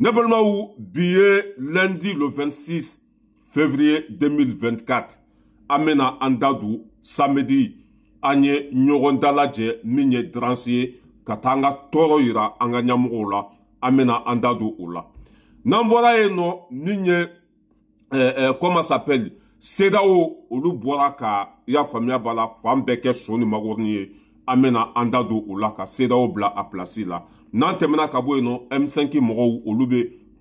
ne balimaw bi ye lundi le 26 février 2024 an bena an da don samedi an ye ɲɔgɔn dalajɛ min ye daransi ye ka taa an ka tɔɔrɔ yira an ka ɲɛmɔgɔw la an bena an da don o la n'an bɔra yen nɔ min ye euh, euh, comment s'appelle sedaw olu bɔra ka i y'a faamuya b'a la fan bɛɛ kɛ so ni magɔrɔni ye an bena an da don o la ka sedaw bila a pilasi la n'an tɛmɛna ka bɔ yen nɔ m5 mɔgɔw olu bɛ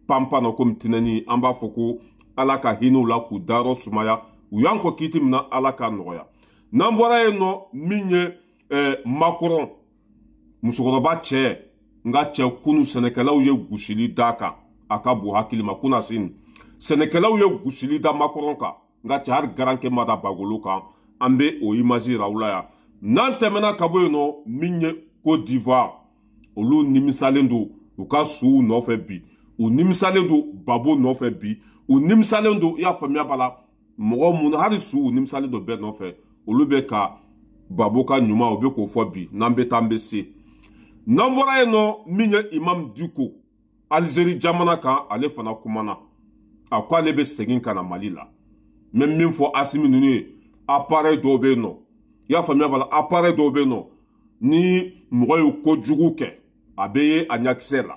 panpan na komi tinɛni an b'a fɔ ko ala ka hinɛw la k'u dayɔrɔ sumaya u y'an kɔ kiti min na ala ka nɔgɔya n'an bɔra yen nɔ min ye eh, makɔrɔn musokɔrɔba cɛ nka cɛ kunu sɛnɛkɛlaw ye gosili d'a kan a ka bon hakili ma kunna sini sɛnɛkɛlaw ye gosili da makɔrɔn kan nka cɛ hali garankɛ ma da bagolo kan an bɛ o imazi yira aw la yan n'an tɛmɛna ka bɔ yen nɔ min ye cote d'ivoire olu nimisalen don u ka suw nɔfɛ bi u nimisalen don babo nɔfɛ bi u nimisalen don i y'a faamuya b'a la mɔgɔ minnu hali su u nimisalen don bɛɛ nɔfɛ olu bɛ ka babo ka ɲuman u bɛ k'o fɔ bi n'an bɛ taa an bɛ se n'an bɔra yen nɔ min ye imam diko alizeri jamana kan ale fana kumana a ko ale bɛ segin ka na mali la n bɛ min fɔ asimi ninnu ye appareil dɔw bɛ yen nɔ i y'a faamuya b'a la appareil dɔw bɛ yen nɔ ni mɔgɔ ye kojugu kɛ a bɛ ye a ɲakisɛ la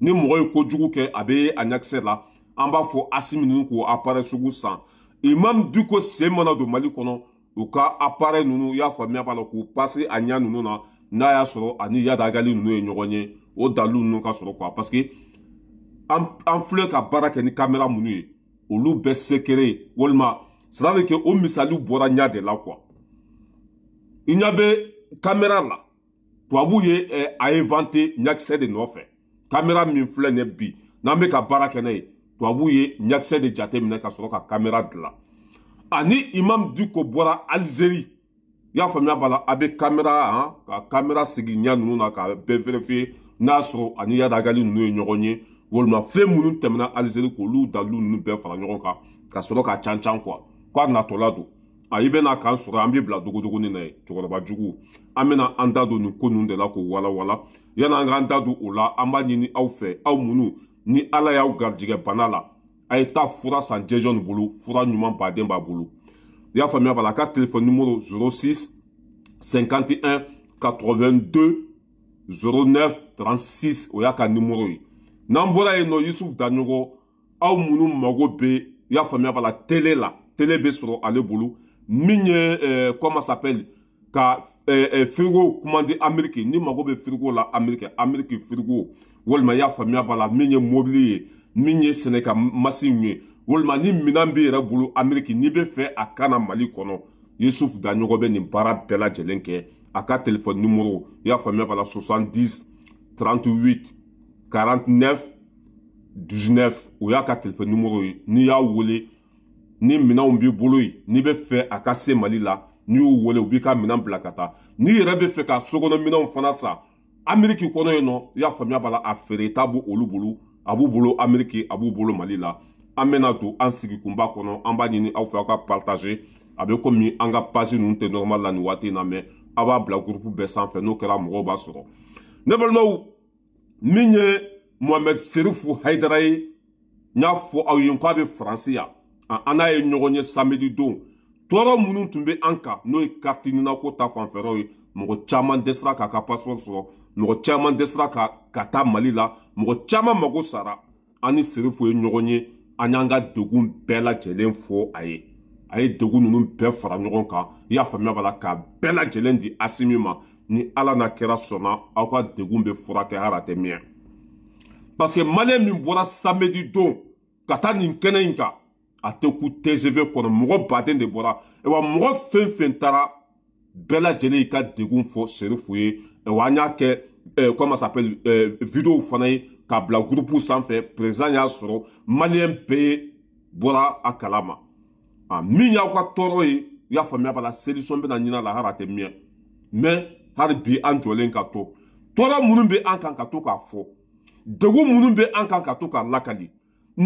ni mɔgɔ ye kojugu kɛ a bɛ ye a ɲakisɛ la an b'a fɔ asimi ninnu k'o appareil sugu san imam diko sen mana don mali kɔnɔ u ka appareil ninnu y'a faamuya b'a la k'u pase a ɲɛ ninnu na n'a y'a sɔrɔ ani yadagali ninnu ye ɲɔgɔn ye o dalilu ninnu ka sɔrɔ kuwa parce que an an filɛ ka baara kɛ ni kamera minnu ye olu bɛɛ sekere ye walima c'est à dire que o misali bɔra ɲɛ de la kuwa i ɲɛ bɛ kamera la tubabu ye ɛ eh, a ye vante ɲakisɛ de nɔfɛ kamera min filɛ nin ye bi n'an bɛ ka baara kɛ n'a ye tubabu ye ɲakisɛ de jateminɛ ka sɔrɔ ka kamera dilan ani imam diko bɔra alizeri i y'a faamuya b'a la a bɛ kamera han ka kamera sigi ɲɛ ninnu na k'a bɛɛ vérifier n'a sɔrɔ ani yadagali ninnu ye ɲɔgɔn ye walima fɛn minnu tɛmɛna alizeri k'olu dalilu ninnu bɛɛ fara ɲɔgɔn kan ka sɔrɔ ka can can kuwa k'a natɔla don a i bɛna k'an sɔrɔ an b'i bila dogodogoni na ye cɛkɔrɔba jugu an bɛna an da don nin ko ninnu de la k'o walawala yan'an k'an da don o la an b'a ɲini aw fɛ aw minnu ni ala y'aw garijɛgɛ bana la a ye taa fura san jɛjɔn bolo fura ɲuman baden b'a bolo i y'a faamuya b'a la a ka telefɔni nimoro 06 51 82 09 36 o y'a ka nimoro ye n'an bɔra yen nɔ yusufu daɲɔgɔn aw minnu mago bɛ i y'a faamuya b'a la tele la tele bɛ sɔrɔ ale bolo min ye eh, comment s'appelle ka eh, eh, frigo commandé amérique ni mago bɛ frigo la amérique amérique frigo walima i y'a faamuya b'a la min ye mobili ye min ye sɛnɛka masiw ye walima ni minan b'i yɛrɛ bolo amérique n'i bɛ fɛ a ka na mali kɔnɔ yusuf daɲɔgɔn bɛ nin baara bɛɛ lajɛlen kɛ a ka telefɔni numero i y'a faamuya b'a la 70 38 49 19 o y'a ka telefɔni numero ye n'i y'a wele ni minanw b'i bolo yen n'i bɛ fɛ a ka se mali la n'i y'u wele u b'i ka minan bila ka taa n'i yɛrɛ bɛ fɛ ka sokɔnɔminɛnw fana san ameriki kɔnɔ yen nɔ i y'a faamuya b'a la a feereta b' olu bolo a b'u bolo ameriki a b'u bolo mali la an bɛna don an sigikunba kɔnɔ an b'a ɲini aw fɛ aw ka partage a bɛ komi an ka pasi ninnu tɛ nɔrɔmal la nin waati in na mɛ aw b'a bila gurupu bɛɛ sanfɛ n'o kɛra mɔgɔw b'a sɔrɔ ne balimaw min ye mohamɛd serifu hayidara ye n y'a fɔ aw ye k'a bɛ faransi yan an n'a ye ɲɔgɔn ye samedi don tɔɔrɔ minnu tun bɛ an kan n'o ye kariti ninako ta fanfɛlaw ye mɔgɔ caman dɛsɛra k'a ka pasipɔri sɔrɔ mɔgɔ caman dɛsɛra ka ka taa mali la mɔgɔ caman mago sara an ni serifu ye ɲɔgɔn ye an y'an ka degun bɛɛ lajɛlen fɔ a ye a ye degun ninnu bɛɛ fara ɲɔgɔn kan i y'a faamuya b'a la k'a bɛɛ lajɛlen di asimi ma ni ala n'a kɛra sɔnna aw ka degun bɛ furakɛ hali a tɛ miɲɛ parce que maliyɛn min bɔra samedi don ka taa nin kɛnɛ in kan a tɛ ku tcv kɔnɔ mɔgɔ baden de bɔra wa mɔgɔ fɛn fɛn taara bɛɛ lajɛlen y'i ka degun fɔ serifu ye wa an y'a kɛ eh, comment s'appelle eh, vidéo fana ye k'a bila groupe sanfɛ président y'a sɔrɔ maliyɛn bɛɛ bɔra a kala ma a min y'aw ka tɔɔrɔ ye u y'a faamuya b'a la solution bɛna ɲini a la hali a tɛ miɲɛ mais hali bi an jɔlen ka to tɔɔrɔ minnu bɛ an kan ka to k'a fɔ degun minnu bɛ an kan ka to k'a lakali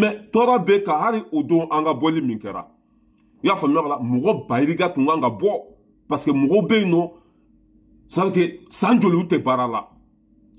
mɛ tɔɔrɔ bɛ kan hali o don an ka bɔli min kɛra i y'a faamuya la mɔgɔ bayirika tun kan ka bɔ parce que mɔgɔw bɛ yen nɔ sanke san joli olu tɛ baara la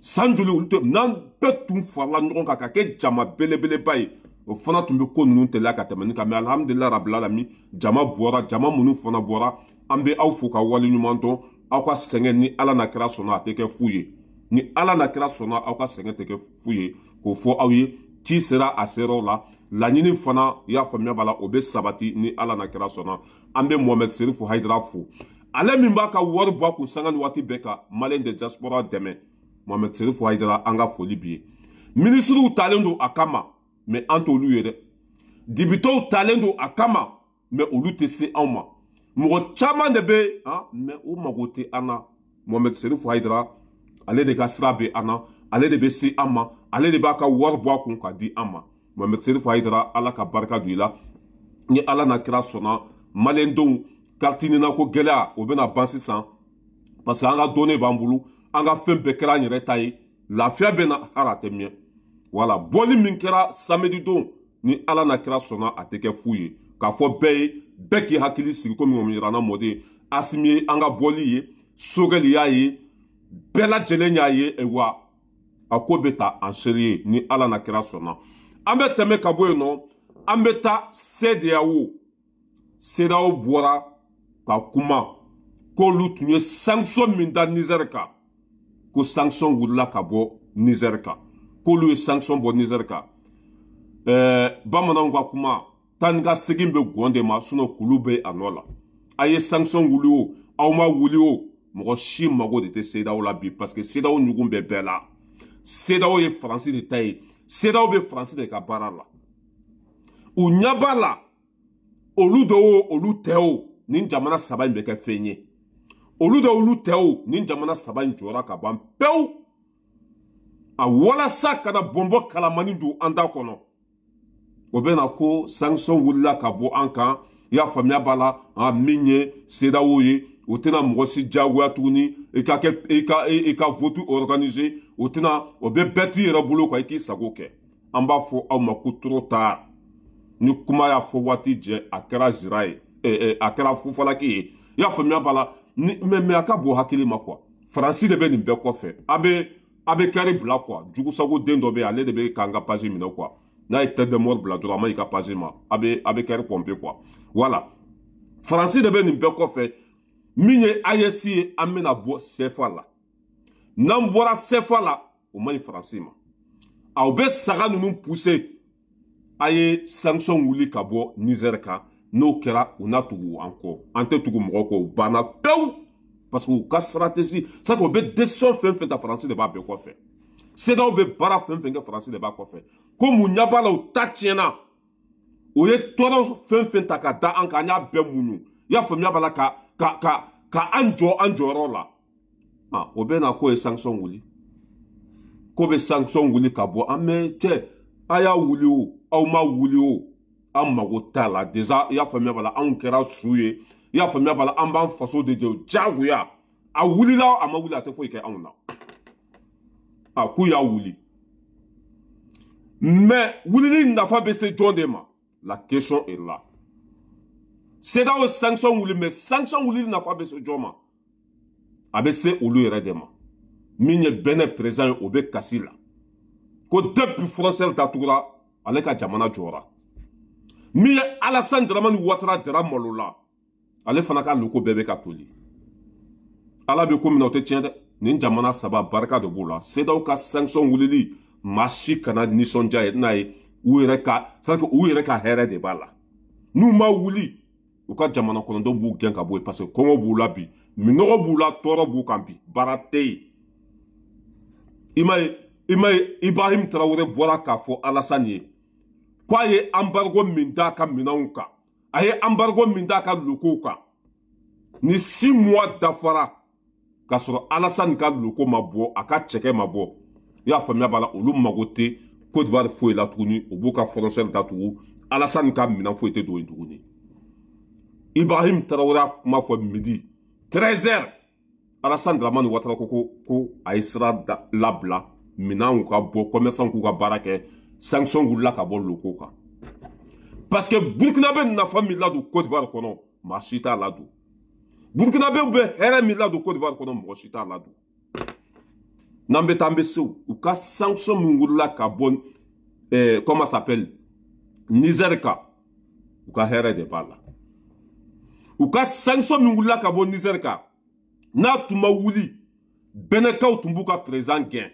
san joli olu tɛ n'an bɛɛ tun farala ɲɔgɔn kan ka kɛ jama belebeleba ye o fana tun bɛ ko ninnu teliya ka tɛmɛ nin kan mɛ alihamudulila rabila lami jama bɔra jama minnu fana bɔra an bɛ aw fo ka waleɲuman dɔn aw ka sɛgɛn ni ala na kɛra sɔnna a tɛ kɛ fu ye ni ala na kɛra sɔnna aw ka sɛgɛn tɛ kɛ fu ye k'o fɔ aw ye ci sera a seyɔrɔw la laɲini fana y'a faamuya b'a la o bɛ sabati ni ala na kɛra sɔnna an bɛ mohamɛd serifu hayidara fo ale min b'a ka wari bɔ a kun sanga ni waati bɛɛ ka maliyɛn de diaspora dɛmɛ mohamɛd serifu hayidara an ka foli bi ye minisiriw talen don a kama mɛ an t'olu ye dɛ dibitɔw talen don a kama mɛ olu tɛ se anw ma mɔgɔ caman de bɛ han mɛ o mago tɛ an na mohamɛd serifu hayidara ale de ka sira bɛ an na ale de bɛ se an ma ale de b'a ka wari bɔ a kun k'a di an ma mohamɛd serifu hayidara ala ka barika don i la ni ala na kira sɔnna maliyɛndenw karitinina ko gɛlɛya o bɛna ban sisan parce que an ka dɔnni b'an bolo an ka fɛn bɛɛ kɛra an yɛrɛ ta ye lafiya bɛ na hali a tɛ miɲɛ wala bɔli min kɛra samedi don ni ala na kira sɔnna a tɛ kɛ fu ye k'a fɔ bɛɛ ye bɛɛ k'i hakili sigi komi o yirana mɔden asimi ye an ka bɔli ye sogɛli y'a ye bɛɛ lajɛlen y'a ye wa a ko bɛ ta an seere ye ni ala na kira sɔnna an bɛ tɛmɛ ka bɔ yen nɔ an bɛ taa sedeyawo sedeyawo bɔra ka kuma k'olu tun ye sanction min da nizɛri kan ko sanction wulila ka bɔ nizɛri kan k'olu ye sanction bɔ nizɛri kan ɛɛ bamananw ka kuma tan ni ka segin bɛ gɔn de ma sinɔn kulu bɛ a nɔ la a ye sanction wuli o aw ma wuli o mɔgɔ si mago de tɛ sedaw la bi parce que sedaw ɲugun bɛ bɛɛ la sedaw ye faransi de ta ye sedaw bɛ faransi de ka baara la u ɲɛ b'a la olu dɔ o olu tɛ o nin jamana saba in bɛ kɛ fɛn ye olu dɔ olu tɛ o nin jamana saba in jɔra ka ban pewu a walasa kana bɔnbɔ kalamani don an da kɔnɔ o bɛ na ko sanction wulila ka bɔ an kan i y'a faamuya b'a la a min ye sedaw ye u tɛna mɔgɔ si diyagoya tuguni i e ka kɛ i e ka i e, ka votu organise u tɛna o bɛ bɛɛ t'i yɛrɛ bolo kan i k'i sago kɛ an b'a fɔ aw ma ko torotard ni kuma y'a fɔ waati jɛ a kɛra zira ye ɛ ɛ a kɛra fufalaki ye i y'a faamuya b'a la ni mɛ mɛ a ka bon hakili ma kuwa faransi de bɛ nin bɛɛ kɔfɛ a bɛ a bɛ kari bila kuwa jugusago den dɔ bɛ yen ale de bɛ k'an ka pasi minɛ kuwa n'a ye tête de mort bila dɔrɔn a ma y'i ka pasi ma a bɛ a bɛ kari pɔnpe kuwa wala faransi de bɛ nin bɛɛ kɔfɛ min ye AES ye an bɛna bɔ CFA la n'an bɔra CFA la o man ɲi Faransi ma aw bɛ saga ninnu pousser a ye sanction wuli ka bɔ Niger kan n'o kɛra u na tugu an kɔ an tɛ tugu mɔgɔ kɔ u banna pewu parce que u ka stratégie c'est à dire u bɛ décision fɛn fɛn ta Faransi de b'a bɛɛ kɔfɛ CEDEAO bɛ baara fɛn fɛn kɛ Faransi de b'a kɔfɛ ko mun ɲɛ b'a la u ta tiɲɛna o ye tɔɔrɔ fɛn fɛn ta ka da an kan an y'a bɛɛ muɲu i y'a faamuya b'a la ka ka ka ka an jɔ an jɔyɔrɔ la ah, o bɛ na ko ye sanction wuli ko bɛ sanction wuli ka bɔ an mɛ cɛ a y'a wuli o aw ma wuli o an mago t'a la déjà i y'a faamuya b'a la anw kɛra su ye i y'a faamuya b'a la an b'an faso de jɛ diyagoya a wulila a ma wuli a tɛ foyi kɛ anw na a k'u y'a wuli mɛ wulili nafa bɛ se jɔn de ma la question est là CEDEAO sanction wuli mɛ sanction wulili nafa bɛ se jɔn ma a bɛ se olu yɛrɛ de ma min ye bɛnɛ président ye o bɛ kasi la ko depuis frontière datugura ale ka jamana jɔra min ye Alassane Dramane Ouattara dara malo la ale fana ka loko bɛɛ bɛ ka toli ala bɛ ko min na o tɛ tiɲɛ dɛ nin jamana saba barika de b'u la CEDEAO ka sanction wulili maa si kana nisɔndiya n'a ye u yɛrɛ ka c'est à dire u yɛrɛ ka hɛrɛ de b'a la n'u ma wuli u ka jamana kɔnɔdenw b'u gɛn ka bɔ yen parce que kɔngɔ b'u la bi minɔgɔ b'u la tɔɔrɔ b'u kan bi baara tɛ yen i m'a ye i m'a ye ibrahim tarawele bɔra k'a fɔ alasani ye k'a ye anbarigo min d'a ka minɛnw kan a ye anbarigo min d'a ka lokow kan ni si mois dafara k'a sɔrɔ alasani ka loko ma bɔ a ka cɛkɛ ma bɔ i y'a faamuya b'a la olu mago tɛ cote d'ivoire foyi la tuguni u b'u ka frontière datugu alasani ka minɛn foyi tɛ don yen tuguni. ibrahim tarawele a kuma fɔ midi 13h alassane dramani watara ko ko ko a ye sira labila minanw ka bɔ commerçant k'u ka baara kɛ sanction wulila ka bɔ loko kan parce que burkina bɛ nafa min ladon cote d'ivoire kɔnɔ maa si t'a ladon burkina bɛ bɛ hɛrɛ min ladon cote d'ivoire kɔnɔ mɔgɔ si t'a ladon n'an bɛ taa an bɛ se u ka sanction min wulila ka bɔ ɛɛ comment ça s'appelle niger kan u ka hɛrɛ de b'a la. u ka sanction min wulila ka bɔ nizɛri kan n'a tun ma wuli bɛnɛkaw tun b'u ka perezan gɛn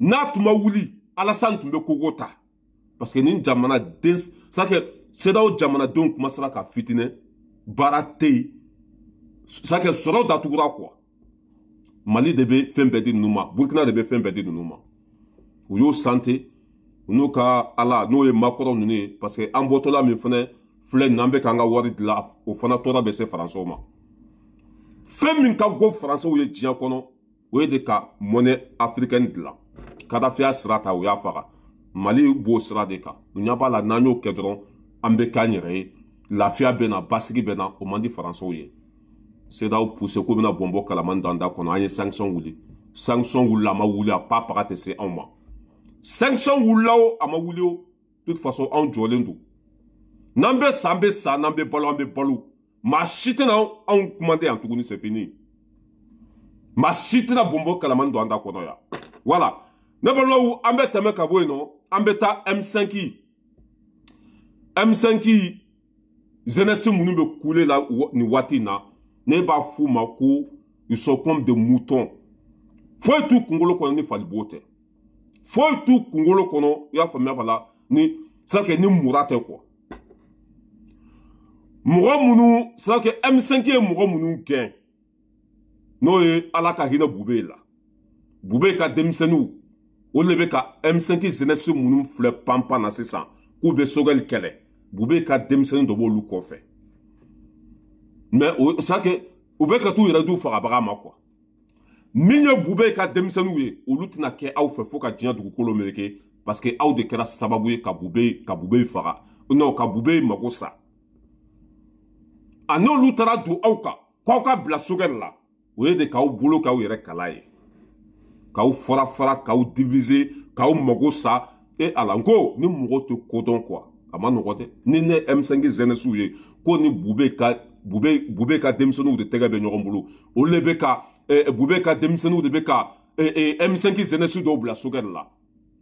n'a tun ma wuli alasani tun bɛ kogo ta parce que nin jamanaden sakɛ sedaw jamanadenw kumasala ka fitinɛ baara tɛ yen sakɛ sɔrɔw datugura kuwa mali de bɛ fɛn bɛɛ di ninnu ma burukina de bɛ fɛn bɛɛ di ninnu ma u y'o sante u n'u ka ala n'o ye makɔrɔ ninnu ye parce que an bɔtɔla min fana filɛ nin an bɛ k'an ka wari dilan o fana tɔɔrɔ bɛ se faransɛw ma fɛn min ka go faransɛw ye diɲɛ kɔnɔ o ye de ka mɔnɛ afirikɛni dilan kadafiya sira ta u y'a faga mali b'o sira de kan u ɲɛ b'a la n'an y'o kɛ dɔrɔn an bɛ k'an yɛrɛ ye lafiya bɛ na basigi bɛ na o man di faransɛw ye sedaw puse k'u bɛna bɔnbɔ kalaman dan da kɔnɔ an ye sanction wuli sanction wulila a ma wuli a pa paga tɛ se anw ma sanction wulila o a ma wuli o de toute façon anw jɔlen don n'an bɛ san bɛ san n'an bɛ balo an bɛ balo maa si tɛna anw kumante yan tuguni c'est fini maa si tɛna bɔnbɔ kalamani don an da kɔnɔ yan wala ne balimaw an bɛ tɛmɛ ka bɔ yen nɔ an bɛ taa M5 M5 jeunesse minnu bɛ kule la nin waati in na ne b'a f'u ma ko ils sont comme des moutons foyi t'u kunkolo kɔnɔ ni falibo tɛ foyi t'u kunkolo kɔnɔ i y'a faamuya b'a la ni c'est à dire ni mura tɛ quoi mɔgɔ minnu sira kɛ M5 ye mɔgɔ minnu gɛn n'o ye ala ka hinɛ bube la bube ka denmisɛnninw olu de bɛ ka M5 jeunesse minnu filɛ panpan na sisan k'u bɛ Sogɛli kɛlɛ bube ka denmisɛnnin dɔ b'olu kɔfɛ mɛ o sira kɛ u bɛ ka t'u yɛrɛ d'u fagabaga ma kuwa min ye bube ka denmisɛnninw ye olu tɛna kɛ aw fɛ fo ka diɲɛ dugukolo meleke parce que aw de kɛra sababu ye ka bube ka bube faga non ka bube mago sa a n'olu taara don aw kan k'aw ka bila sokɛli la o ye de k'aw bolo k'aw yɛrɛ kala ye k'aw fara fara k'aw divize k'aw mago sa e ala n ko ni mɔgɔw tɛ kodɔn kuwa a ma nɔgɔ dɛ ni ne m5 zɛnɛsiw ye ko ni bube ka bube bube ka denmisɛnninw de tɛgɛ bɛ ɲɔgɔn bolo olu de bɛ ka eh, bube ka denmisɛnninw de bɛ ka eh, eh, m5 zɛnɛsi dɔw bila sokɛ de la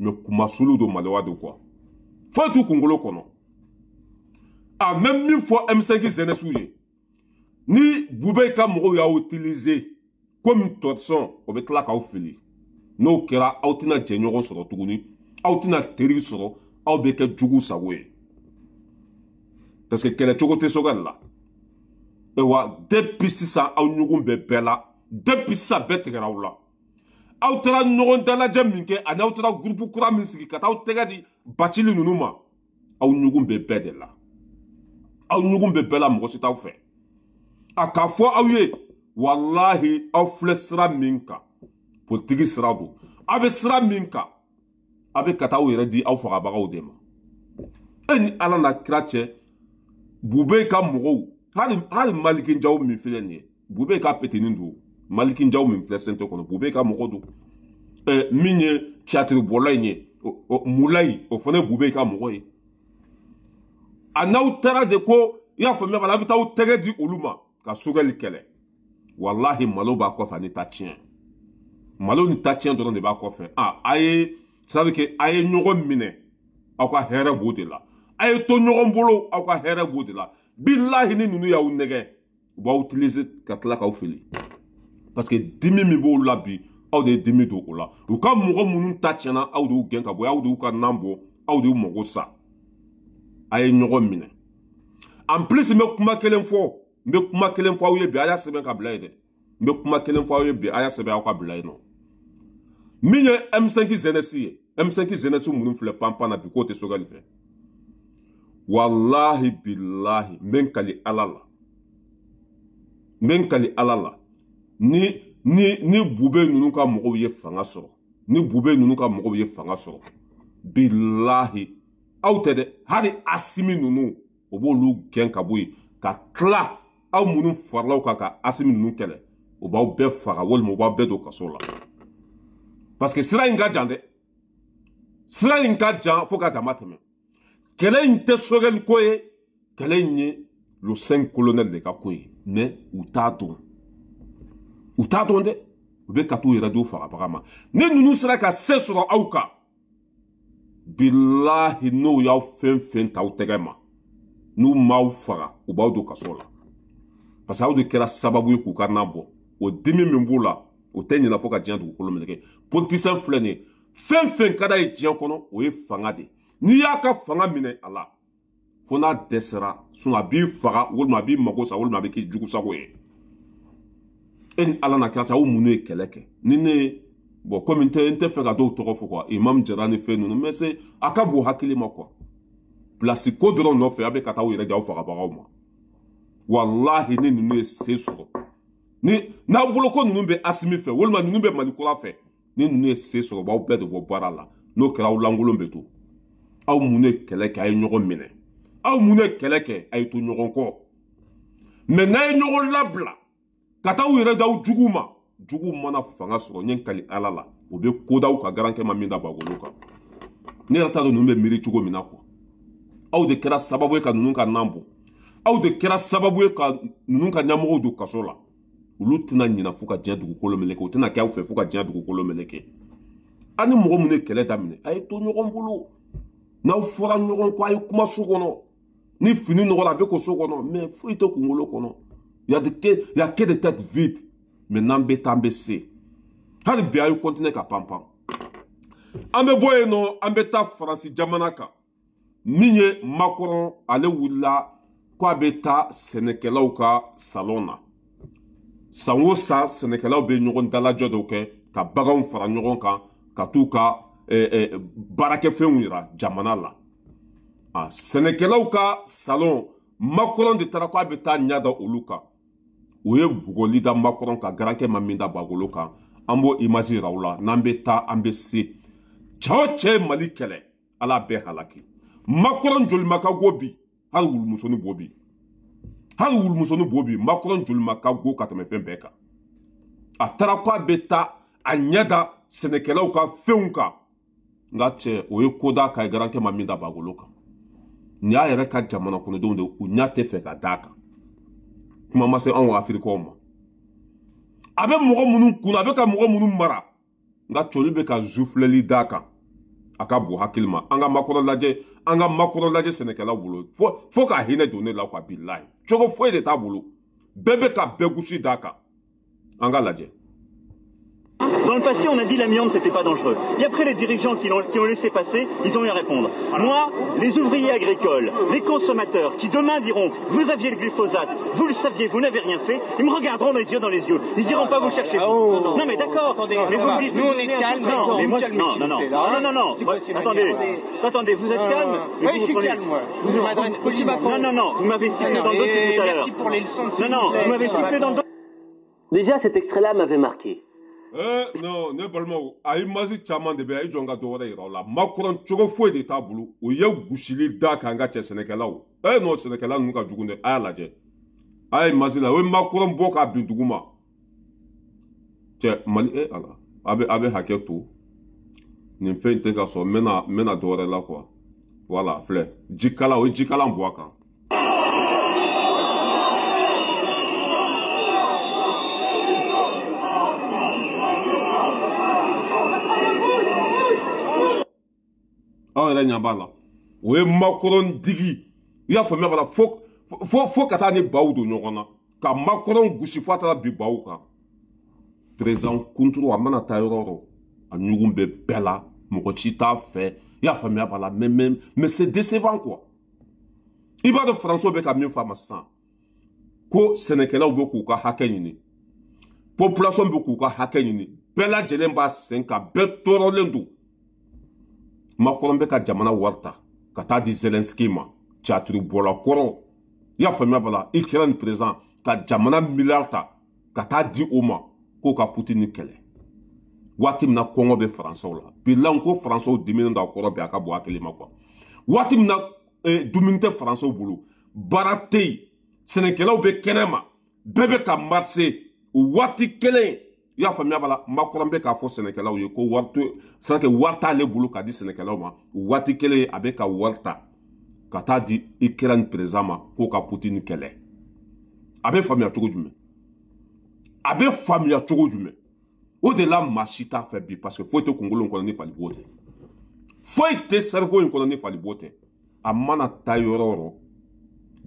mɛ kumasoliw don malewa don kuwa foyi t'u kunkolo kɔnɔ Ah, a même min fɔ M5 jeunesse ye ni Bubey ka mɔgɔw y'a utiliser comme torsion o bɛ tila k'aw fili n'o kɛra aw tɛna jɛɲɔgɔn sɔrɔ tuguni aw tɛna teri sɔrɔ aw bɛ kɛ jugu sago ye parce que kɛlɛcogo tɛ sɔgɔli la ayiwa depuis sisan aw ɲɔgɔn bɛ bɛɛ la depuis sisan bɛɛ tigɛra aw la aw taara ɲɔgɔn dalajɛ min kɛ ani aw taara gurupu kura min sigi ka taa aw tɛgɛ di bacili ninnu ma aw ɲɔgɔn bɛ bɛɛ de la aw ɲugun bɛ bɛɛ la mɔgɔ si t'aw fɛ a k'a fɔ aw ye walahi aw filɛ sira min kan politigi sira don aw bɛ sira min kan aw bɛ ka taa aw yɛrɛ di aw fagabagaw de ma e ni ala na kira cɛ bube ka mɔgɔw hali hali malikijaw min filɛ nin ye bube ka petini don malikijaw min filɛ sente kɔnɔ bube ka mɔgɔ don ɛɛ min ye tiyatiribɔla in ye mulayi o fana ye bube ka mɔgɔ ye a n'aw taara de ko i y'a faamuya bala a bɛ taa aw tɛgɛ di olu ma ka sogɛli kɛlɛ walahi malo b'a kɔfɛ ani ta tiɲɛ malo ni ta tiɲɛ dɔrɔn de b'a kɔfɛ a a ye sadike a ye ɲɔgɔn minɛ aw ka hɛrɛ b'o de la a ye to ɲɔgɔn bolo aw ka hɛrɛ b'o de la bilahi ni ninnu y'aw nɛgɛ u b'aw utilize ka tila k'aw fili parce que dimi min b'olu la bi aw de ye dimi don o la u ka mɔgɔ minnu ta tiɲɛna aw de y'u gɛn ka bɔ aw de y'u ka nan bɔ aw de y'u mago sa a ye ɲɔgɔn minɛ en plus n bɛ kuma kelen fɔ n bɛ kuma kelen fɔ aw ye bi a y'a sɛbɛn ka bila yen dɛ n bɛ kuma kelen fɔ aw ye bi a y'a sɛbɛn aw ka bila yen nɔ min ye M5 jeunesse ye M5 jeunesse minnu filɛ panpan na bi k'o tɛ Sogali fɛ walahi bilahi n bɛ n kali ala la n bɛ n kali ala la ni ni ni bube ninnu ka mɔgɔw ye fanga sɔrɔ ni bube ninnu ka mɔgɔw ye fanga sɔrɔ bilahi aw tɛ dɛ hali asimi ninnu o b'olu gɛn ka bɔ yen ka tila aw minnu faralaw kan ka asimi ninnu kɛlɛ o b'aw bɛɛ faga walima o b'aw bɛɛ don kaso la parce que sira in ka jan dɛ sira in ka jan fo ka dama tɛmɛ kɛlɛ in tɛ sogɛli ko ye kɛlɛ in ye le cinq colonel de ka ko ye mais u t'a dɔn u t'a dɔn dɛ u bɛ ka t'u yɛrɛ d'u fagabaga ma ni ninnu sera ka se sɔrɔ aw kan bilahi n'o y'aw fɛn fɛn ta aw tɛgɛ ma n'u m'aw faga u b'aw don kaso la parce que aw de kɛra sababu ye k'u ka na bɔ o dimi min b'u la o tɛ ɲinɛ fɔ ka diɲɛ dugukolo minɛ kɛ politisiyɛn filɛ nin ye fɛn fɛn ka d'a ye diɲɛ kɔnɔ o ye fanga de ye n'i y'a ka fanga minɛ a la fo n'a dɛsɛra sinɔn a b'i faga walima a b'i mago sa walima a bɛ k'i jugusago ye e ni ala na kira sa aw mun de ye kɛlɛ kɛ ni ne ye bon komi n tɛ fɛ ka dɔw tɔgɔ fɔ kuwa imam jara ni fɛn ninnu mais c'est a ka bon hakili ma kuwa pilasi ko dɔrɔn nɔfɛ a bɛ ka taa aw yɛrɛ di aw fagabagaw ma walahi ni ninnu ye se sɔrɔ ni n'aw boloko ninnu bɛ asimi fɛ walima ninnu bɛ malikura fɛ ni ninnu ye se sɔrɔ b'aw bɛɛ de bɔ baara la n'o kɛra aw lankolon bɛ to aw mun ye kɛlɛ kɛ a ye ɲɔgɔn minɛ aw mun ye kɛlɛ kɛ a ye to ɲɔgɔn kɔ mɛ n'a ye ɲɔgɔn labila ka taa aw yɛrɛ di aw juguw ma jugu mana fanga sɔrɔ ɲɛ kali ala la o be kodaw ka garankɛ ma min da bagolo kan ne yɛrɛ t'a dɔ nunu bɛ miiri cogo min na kuwa aw de kɛra sababu ye ka nunu ka nan bɔ aw de kɛra sababu ye ka nunu ka ɲamɔgɔw don kaso la olu tɛna ɲina fɔɔ ka diɲɛ dugukolo meleke u tɛna kɛ aw fɛ fɔɔ ka diɲɛ dugukolo meleke an ni mɔgɔ mun ye kɛlɛ daminɛ a ye to ɲɔgɔn bolo n'aw fɔra ɲɔgɔn kɔ a ye kuma so kɔnɔ ni fini nɔgɔla a be ko so kɔnɔ mɛ foyi tɛ kungolo kɔnɔ ya de tɛte vide maintenant an bɛ taa an bɛ se hali bi a ye kɔntine ka panpan an bɛ bɔ yen nɔ an bɛ taa faransi jamana kan min ye makɔrɔn ale wulila ko a bɛ taa sɛnɛkɛlaw ka salɔn na san o san sɛnɛkɛlaw bɛ ɲɔgɔn dalajɔ dɔw kɛ ka baganw fara ɲɔgɔn kan ka t'u ka e, e, baarakɛfɛnw yira jamana la a ah, sɛnɛkɛlaw ka salɔn makɔrɔn de taara ko a bɛ taa ɲɛ da olu kan u ye bugɔlida makɔrɔn ka garankɛ ma min da bagolo kan an b'o imazi yira u la n'an bɛ taa an bɛ se cɛ o cɛ ye mali kɛlɛ ala bɛɛ halaki makɔrɔn jolima ka go bi hali wulumusonin b'o bi hali wulumusonin b'o bi makɔrɔn jolima ka go ka tɛmɛ fɛn bɛɛ kan a taara k'a bɛ taa a ɲɛ da sɛnɛkɛlaw ka fɛnw kan nka cɛ o ye koda ka garankɛ ma min da bagolo kan nin y'a yɛrɛ ka jamana kɔnɔdenw de u ɲɛ tɛ fɛ ka d'a kan kuma ma se anw ka afirikaw ma a bɛ mɔgɔ minnu kun a bɛ ka mɔgɔ minnu mara nka coli bɛ ka zufilɛli d'a kan a ka bon hakili ma an ka makɔrɔ lajɛ an ka makɔrɔ lajɛ sɛnɛkɛlaw bolo fo fo ka hinɛ don ne la kuwa bilayi cogo foyi de t'a bolo bɛɛ bɛ ka bɛɛ gosi d'a kan an ka lajɛ Dans le passé, on a dit l'amiante, c'était pas dangereux. Et après, les dirigeants qui ont, laissé passer, ils ont eu à répondre. Moi, les ouvriers agricoles, les consommateurs, qui demain diront, vous aviez le glyphosate, vous le saviez, vous n'avez rien fait, ils me regarderont dans les yeux dans les yeux. Ils iront pas vous chercher. Ah oh. non, mais d'accord. Attendez, mais vous dites, nous on est calme. Non, mais non, non, non, non, non, Attendez, attendez, vous êtes calme. Oui, je suis calme, moi. vous m'adressez poliment. Non, non, non, vous m'avez sifflé dans le dos tout à l'heure. Merci pour les leçons. Non, non, vous m'avez sifflé dans le dos. Déjà, cet extrait-là m'avait marqué. ne balimaw a ye masi caman de bɛ i jɔn ka dɔ wɛrɛ yira la makɔrɔn cogo foyi de t'a bolo o ye gosili da kan ka cɛ sɛnɛkɛlaw e nɔ sɛnɛkɛla ninnu ka jugu dɛ a y'a lajɛ a ye masi la o ye makɔrɔn bɔ k'a bin dugu ma cɛ mali e ala a bɛ a bɛ hakɛ to nin fɛn in tɛ ka sɔn n bɛna n bɛna dɔ wɛrɛ la quoi voilà filɛ jikala o ye jikalan bɔ a kan aw yɛrɛ ɲɛ b'a la o ye makɔrɔntigi i y'a faamuya bala fo fo fo ka taa ni baw don ɲɔgɔn na ka makɔrɔn gosi fo a taara bi baw kan perezan kunturu a mana taa yɔrɔ yɔrɔ a ɲugun bɛ bɛɛ la mɔgɔ ci t'a fɛ i y'a faamuya b'a la mɛ mɛ mɛ c'est décevant quoi i b'a dɔn faransiw bɛ ka min f'a ma sisan ko sɛnɛkɛlaw bɛ k'u ka hakɛ ɲini population bɛ k'u ka hakɛ ɲini bɛɛ lajɛlen b'a sen kan bɛɛ tɔɔrɔlen don makɔrɔn bɛ ka jamana wari ta ka taa di zelensky ma catiri bɔla kɔrɔn i y'a faamuya bala i kɛra nin perezan ka jamana miliyari ta ka taa di o ma k'o ka putini kɛlɛ waati min na kɔngɔ bɛ faransaw la bilan ko faransaw diminen don a kɔrɔ bi a ka bɔ hakili ma kuwa waati min na eh, dumuni tɛ faransaw bolo baara tɛ yen sɛnɛkɛlaw bɛ kɛnɛ ma bɛɛ bɛ ka marise o waati kelen i y'a faamuya b'a la n bakɔrɔ bɛ k'a fɔ sɛnɛkɛlaw ye ko wari to c'est à dire wari t'ale bolo k'a di sɛnɛkɛlaw ma waati kelen a bɛ ka wari ta ka taa di i kɛra ni perezan ma k'o ka putini kɛlɛ a bɛ faamuya cogo jumɛn a bɛ faamuya cogo jumɛn o de la maa si t'a fɛ bi parce que foyi tɛ kunkolo in kɔnɔ ni falibo tɛ foyi tɛ sɛriko in kɔnɔ ni falibo tɛ a mana taa yɔrɔ o yɔrɔ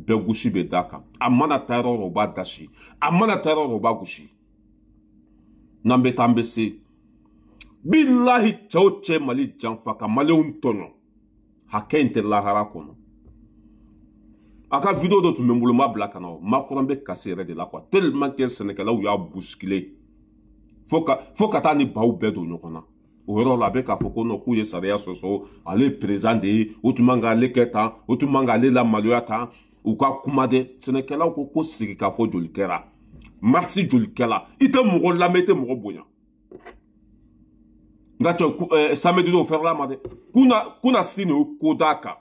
bɛɛ gosi bɛ d'a kan a mana taa yɔrɔ o yɔrɔ o b'a dasi a mana taa yɔrɔ o yɔrɔ o b'a gosi n'an bɛ taa an bɛ se bilahi cɛ o cɛ mali janfa ka maliyɛnw tɔɲɔ hakɛ in tɛ lahara kɔnɔ a ka video dɔ tun bɛ n bolo n b'a bila ka na o makɔrɔn bɛ kasi yɛrɛ de la quoi tellement que sɛnɛkɛlaw y'a bousculer fo ka fo ka taa ni baw bɛɛ don ɲɔgɔn na o yɔrɔ la a bɛ k'a fɔ ko non k'u ye sariya sɔsɔ ale ye président de ye o tun man kan k'ale kɛ tan o tun man kan k'ale lamaloya tan u ka kuma dɛ sɛnɛkɛlaw ko ko sigi k'a fɔ joli kɛra marisi joli kɛla i tɛ mɔgɔ lamɛn i tɛ mɔgɔ bonya nka cɛ samedi don o fɛrɛla ma dɛ kuna kuna sini o ko d'a kan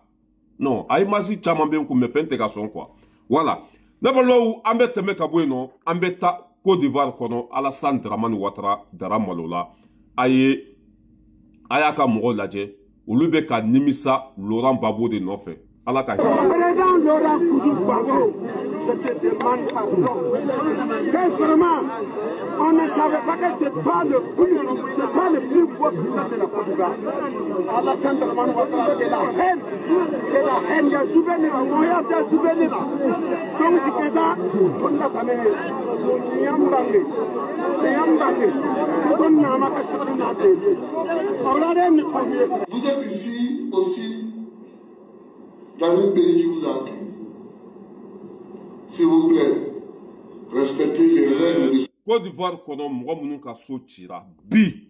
non a ye masi caman bɛ n kun mɛ fɛn tɛ ka sɔn quoi voilà ne balimaw an bɛ tɛmɛ ka bɔ yen nɔ an bɛ taa cote d'ivoire kɔnɔ alassane dramani watara dara malo la a ye a y'a ka mɔgɔw lajɛ olu bɛ ka nimisa laurent gbagbo de nɔfɛ ala ka hinɛ. c'était des manques pardon. vraiment, on ne savait pas que c'est pas le plus, le plus beau de la Côte c'est la haine, c'est la haine, il y a souvenir, Il y a Donc, c'est que ça, on a on a Vous êtes ici aussi dans le pays vous a s'il vous plaît, respectez les règles. Côte d'Ivoire kɔnɔ mɔgɔ minnu ka so cira bi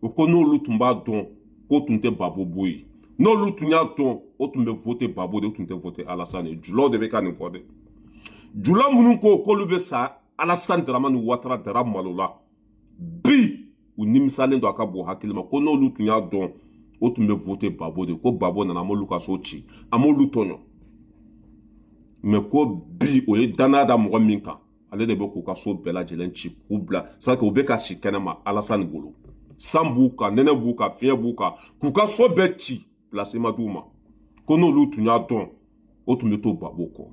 o ko n'olu tun b'a dɔn k'o tun tɛ babobo ye n'olu tun y'a dɔn o tun bɛ vote babo de o tun tɛ vote alasane ye julaw de bɛ ka nin fɔ dɛ jula minnu ko k'olu bɛ sa alasane darama ni watara dara malo la bi u nimisalen don a ka bon hakili ma ko n'olu tun y'a dɔn o tun bɛ vote babo de ko babo nana an m'olu ka so ci an m'olu tɔɲɔ ko bi o ye danaya da mɔgɔ min kan ale de bɛ k'u ka so bɛɛ lajɛlen ci k'u bila sake u bɛ ka si kɛnɛma alasani bolo san b'u kan nɛnɛ b'u kan fiɲɛ b'u kan k'u ka so bɛɛ ci pilasi ma d'u ma ko n'olu tun y'a dɔn o tun bɛ to babo kɔ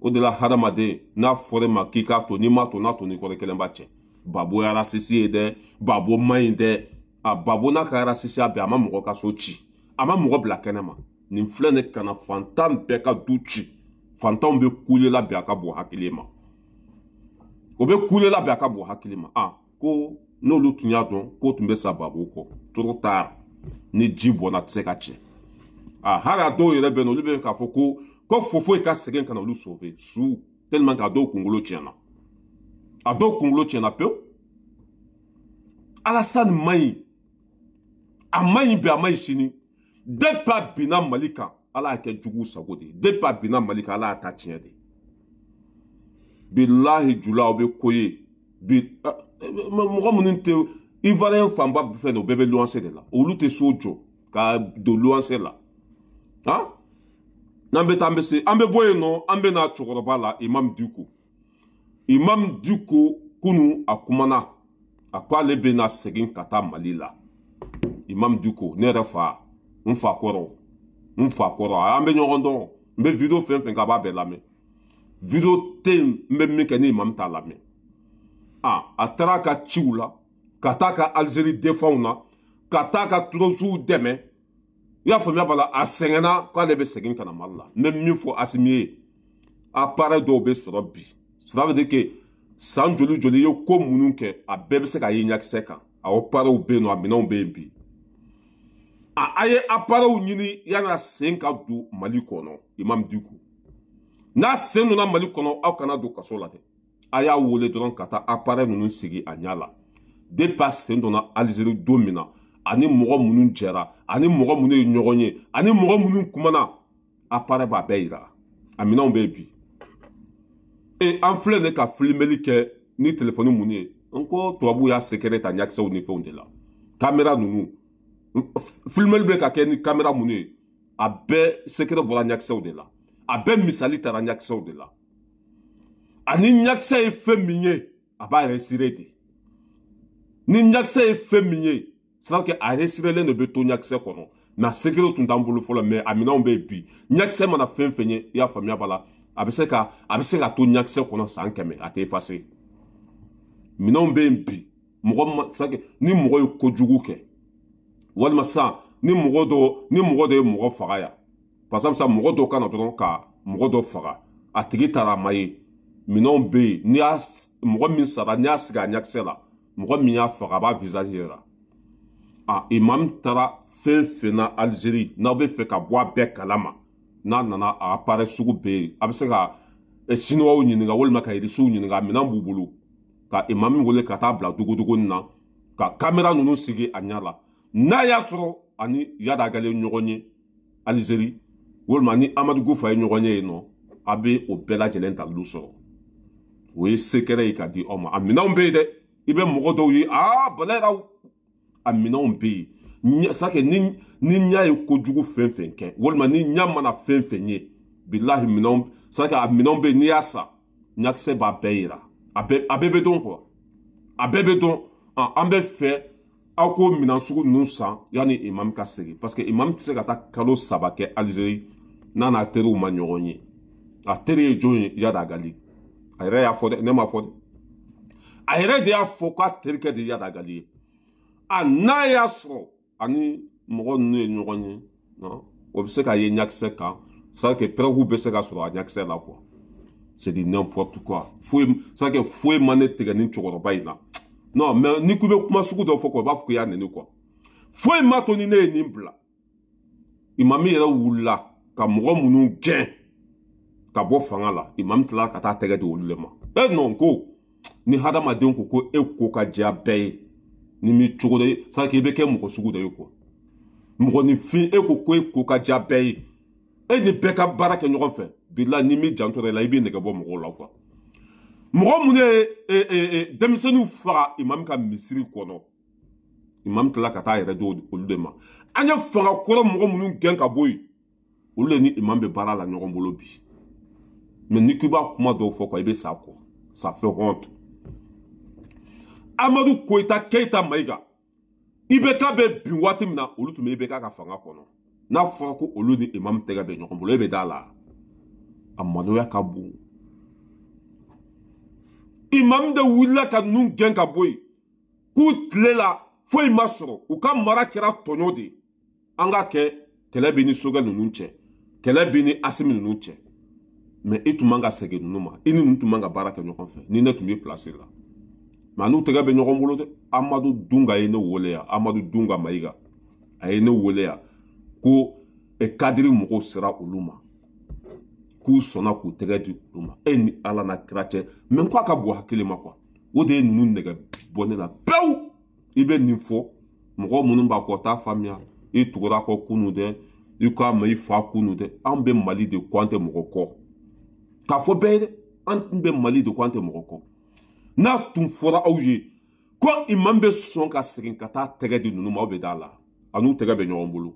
o de la hadamaden n'a fɔr'e ma k'i k'a to n'i m'a to n'a to ni kɔrɔ kelen b'a cɛ babo ye arasisi ye dɛ babo man ɲi dɛ a babo n'a ka arasisiya bɛɛ a ma mɔgɔ ka so ci a ma mɔgɔ bila kɛnɛma nin filɛ nin kana fantan bɛɛ ka du ci fantanw bɛ kule labɛn a ka bon hakili ma o bɛ kule labɛn a ka bon hakili ma a ko n'olu tun y'a dɔn k'o tun bɛ sa babu kɔ toro taara ni ji bɔnna tɛ se ka cɛ a hali a dɔw yɛrɛ bɛ na olu bɛ k'a fɔ ko ko fofoyi ka segin ka na olu sauver su tellement que a dɔw kunkolo tiɲɛna a dɔw kunkolo tiɲɛna pewu alasani man ɲi a man ɲi bi a man ɲi sini depuis a binna mali kan Ala ke djoug ou sagou de. Depa bina malik ala atay chenye de. Bi lahi jula ou be koye. Bi. Mwen mwen mwen mwen mwen mwen mwen mwen mwen mwen mwen mwen mwen. Ou lute sou djou. Ka do luan se la. Ha? Nanbe tanbe se. Anbe boye nou. Anbe nou chokoropan la imam dikou. Imam dikou. Kon ou akumana. Akwa lebe nas segim kata mali la. Imam dikou. Nere fa. Un fa koron. n fa kɔrɔ a an bɛ ɲɔgɔn dɔn n bɛ video fɛn fɛn kɛ a b'a bɛɛ lamɛn video tɛ yen n bɛ min kɛ ni imam t'a lamɛn a a taara a ka ciw la ka taa a ka alizeri defanw na ka taa a ka tulosuw dɛmɛ i y'a faamuya b'a la a sɛgɛnna k'ale bɛ segin ka na mali la n bɛ min fɔ asimi ye appareil dɔw bɛ sɔrɔ bi cela veut dire que san joli joli i ye ko minnu kɛ a bɛɛ bɛ se ka ye ɲakisɛ kan a appareils bɛ yen nɔ a minɛnw bɛ yen bi a a ye aparaw ɲini yana sen ka don mali kɔnɔ imam diku n'a sen donna mali kɔnɔ aw kana don kaso la dɛ a y'a wele dɔrɔn ka taa apara ninnu sigi a ɲɛ la depi a sen donna alizeri don min na ani mɔgɔ minnu jɛra ani mɔgɔ minnu ye ɲɔgɔn ye ani mɔgɔ minnu kumana apara b'a bɛɛ yira a minɛnw bɛ bi e an filɛ de ka filimeli kɛ ni telefɔni mun ye n ko tubabuw y'a sekere ta ɲakisɛw ni fɛnw de la kamera ninnu filimɛli bɛ ka kɛ ni kamera mun ye a bɛɛ sekere bɔra ɲakisɛw de la a bɛɛ misali tara ɲakisɛw de la ani ɲakisɛ ye fɛn min ye a b'a yɛrɛ sire de ni ɲakisɛ ye fɛn min ye c'est-à-dire que a yɛrɛ sirelen de bɛ to ɲakisɛ kɔnɔ mɛ a sekerew tun t'an bolo fɔlɔ mɛ a minɛnw bɛ yen bi ɲakisɛ mana fɛn fɛn ye i y'a faamuya b'a la a bɛ se ka a bɛ se ka to ɲakisɛ kɔnɔ san kɛmɛ a tɛ efase minɛnw bɛ yen bi mɔgɔ ma c'est à dire que ni mɔgɔ ye kojugu kɛ walima sisan ni mɔgɔ dɔ ni mɔgɔ dɔ ye mɔgɔ faga yan paseke sisan mɔgɔ dɔ ka na dɔrɔn ka mɔgɔ dɔ faga a tigi taara a ma ye minɛnw bɛ yen n'i y'a mɔgɔ min sara n'i y'a sigi a ɲakisɛ la mɔgɔ min y'a faga a b'a vizazi yɛrɛ a imam taara fɛn fɛn na alizeri n'aw bɛ fɛ ka bɔ a bɛɛ kalama n'a nana a appareil sugu bɛ yen a bɛ se ka siniwaw ɲininka walima ka irisiw ɲininka minɛn b'u bolo ka imam wele ka taa bila dogodogoni na ka kamera ninnu sigi a ɲɛ la n'a y'a sɔrɔ ani yada gale ɲɔgɔn ye alizeri walima ni amadu gufa ye ɲɔgɔn ye yen nɔ a bɛ o bɛɛ lajɛlen talilu sɔrɔ o ye sekɛrɛ ye ka di aw ma a minɛnw bɛ yen dɛ i bɛ mɔgɔ dɔw ye aa bala yɛrɛ a minɛnw bɛ yen sake ni ni ɲa ye kojugu fɛn fɛn kɛ walima ni ɲa mana fɛn fɛn ye bilahi minɛnw sake a minɛnw bɛ yen n'i y'a sa ɲakisɛ b'a bɛɛ yira a bɛɛ a bɛɛ bɛ dɔn kuwa a bɛɛ bɛ dɔn an bɛ fɛ aw k'o minan sugu ninnu san yanni imam ka segin parce que imam tɛ se ka taa kalo saba kɛ alizeri n'a n'a teriw ma ɲɔgɔn ye a teri ye jɔn ye yadagali a yɛrɛ y'a fɔ dɛ ne m'a fɔ dɛ a yɛrɛ de y'a fɔ k'a terikɛ de ye yadagali ye a n'a y'a sɔrɔ ani mɔgɔ ninnu ye ɲɔgɔn ye o bɛ se ka ye ɲakisɛ kan c'est à dire que pɛrɛgu bɛ se ka sɔrɔ a ɲakisɛ la quoi c'est du n'importe quoi foyi c'est à dire que foyi ma ne tigɛ ni cɛkɔrɔba in na. non mɛ ni k'i bɛ kuma sugu dɔ fɔ kɔ i b'a fɔ k'i y'a nɛni kɔ foyi ma to ni ne ye nin bila imami yɛrɛ wulila ka mɔgɔ minnu gɛn ka bɔ fanga la imami tilala ka taa tɛgɛ di olu le ma e nɔn ko ni hadamaden ko ko e ko ka diya bɛɛ ye ni mi cogo dɔ ye saki i bɛ kɛ mɔgɔ sugu dɔ ye kɔ mɔgɔninfin e ko ko e ko ka diya bɛɛ ye e ni bɛɛ ka baara kɛ ɲɔgɔn fɛ bila ni mi janto i la i b'i nɛgɛ bɔ mɔgɔw la kuwa mɔgɔ mun ye e, e, e, denmisɛnninw faga imam ka misiri kɔnɔ imam tilala ka taa yɛrɛ di olu de ma an ye fanga kɔrɔ mɔgɔ minnu gɛn ka bɔ yen olu de ni imam bɛ baara la ɲɔgɔn bolo bi mɛ ni k'i b'a kuma dɔw fɔ kɔ i bɛ sa kɔ sa fɛn hɔn tun amadu koyita keyita mayiga ibeka bɛ bin waati min na olu tun bɛ ibeka ka fanga kɔnɔ n'a fɔra ko olu ni imam tɛgɛ bɛ ɲɔgɔn bolo e bɛ d'a la a maloya ka bon imamu de wulila ka ninnu gɛn ka bɔ yen k'u tile la foyi ma sɔrɔ u ka mara kɛra tɔɲɔ de ye an k'a kɛ kɛlɛ bɛ ni sokɛ ninnu cɛ kɛlɛ bɛ ni asimi ninnu cɛ mɛ i tun man ka segin ninnu ma i ni ninnu tun man ka baara kɛ ɲɔgɔn fɛ ni ne tun b'i pilasi la mɛ n'u tɛgɛ bɛ ɲɔgɔn bolo dɛ amadu dunga ye ne wele yan amadu dunga mayiga a ye ne wele yan ko e kadiri mɔgɔw sera olu ma k'u sɔnna k'u tɛgɛ di u ma e ni ala na kira cɛ mɛ n ko a ka bon hakili ma kuwa o de ye ninnu nɛgɛ bɔ ne la pewu i bɛ nin fɔ mɔgɔ minnu b'a kɔ t'a faamuya i tugura kɔ kunu dɛ i k'a ma i fa kunu dɛ an bɛ mali de kɔ an tɛ mɔgɔ kɔ k'a fɔ bɛɛ ye dɛ an bɛ mali de kɔ an tɛ mɔgɔ kɔ n'a tun fɔra aw ye ko imam bɛ sɔn ka segin ka taa tɛgɛ di ninnu ma aw bɛ d'a la a n'u tɛgɛ bɛ ɲɔgɔn bolo